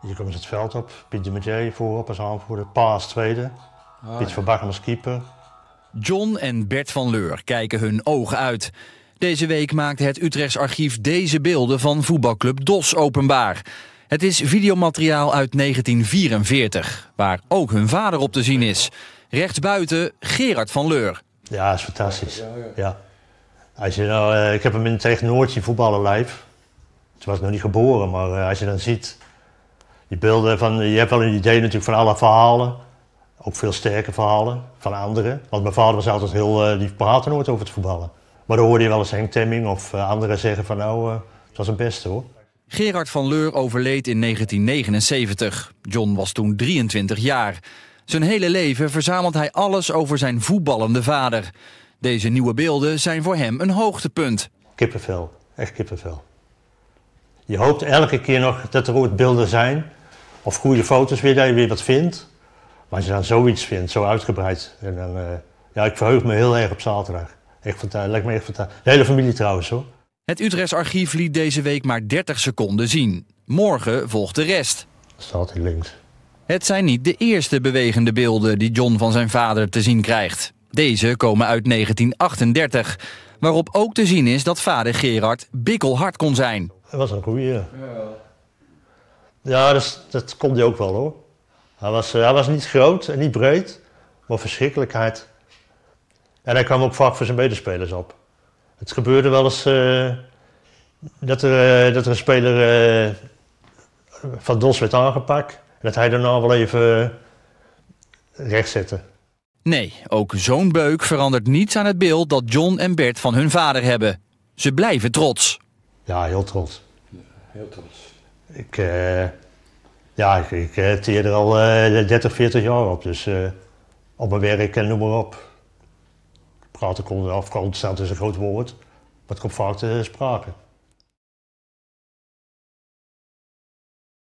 Je komt het veld op, Piet de Metier voorop als aanvoerder, Paas tweede, Piet van Bakker's als keeper. John en Bert van Leur kijken hun ogen uit. Deze week maakte het Utrechts archief deze beelden van voetbalclub DOS openbaar. Het is videomateriaal uit 1944, waar ook hun vader op te zien is. Rechtsbuiten Gerard van Leur. Ja, is fantastisch. Ja. Als je nou, eh, ik heb hem in tegen Noordje voetballen live. Ze was nog niet geboren, maar eh, als je dan ziet die beelden van, je hebt wel een idee natuurlijk van alle verhalen. Ook veel sterke verhalen van anderen. Want mijn vader was altijd heel, uh, die praatte nooit over het voetballen. Maar dan hoorde je wel eens Henk Temming of eh, anderen zeggen van nou, eh, het was het beste hoor. Gerard van Leur overleed in 1979. John was toen 23 jaar. Zijn hele leven verzamelt hij alles over zijn voetballende vader. Deze nieuwe beelden zijn voor hem een hoogtepunt. Kippenvel, echt kippenvel. Je hoopt elke keer nog dat er ooit beelden zijn of goede foto's weer, dat je weer wat vindt. Maar als je dan zoiets vindt, zo uitgebreid. En dan, eh, ja, ik verheug me heel erg op zaterdag. Echt fantastisch, lijkt me echt fantastisch. De hele familie trouwens hoor. Het Utrechts archief liet deze week maar 30 seconden zien. Morgen volgt de rest. Staat hij links. Het zijn niet de eerste bewegende beelden die John van zijn vader te zien krijgt. Deze komen uit 1938, waarop ook te zien is dat vader Gerard bikkelhard kon zijn. Hij was een goeie. Ja. Ja, dat, komt kon hij ook wel hoor. Hij was, eh, hij was niet groot en niet breed, maar verschrikkelijkheid. En hij kwam ook vaak voor zijn medespelers op. Het gebeurde wel eens eh, dat, er, eh, dat er een speler van Dos werd aangepakt. En dat hij daarna wel even recht zette. Nee, ook zo'n beuk verandert niets aan het beeld dat John en Bert van hun vader hebben. Ze blijven trots. Ja, heel trots. Ja, heel trots. Ik, uh, ja, ik, ik eh, er al uh, 30, 40 jaar op. Dus uh, op mijn werk en noem maar op. Praten komt, of constant is een groot woord, maar het komt vaak te sprake.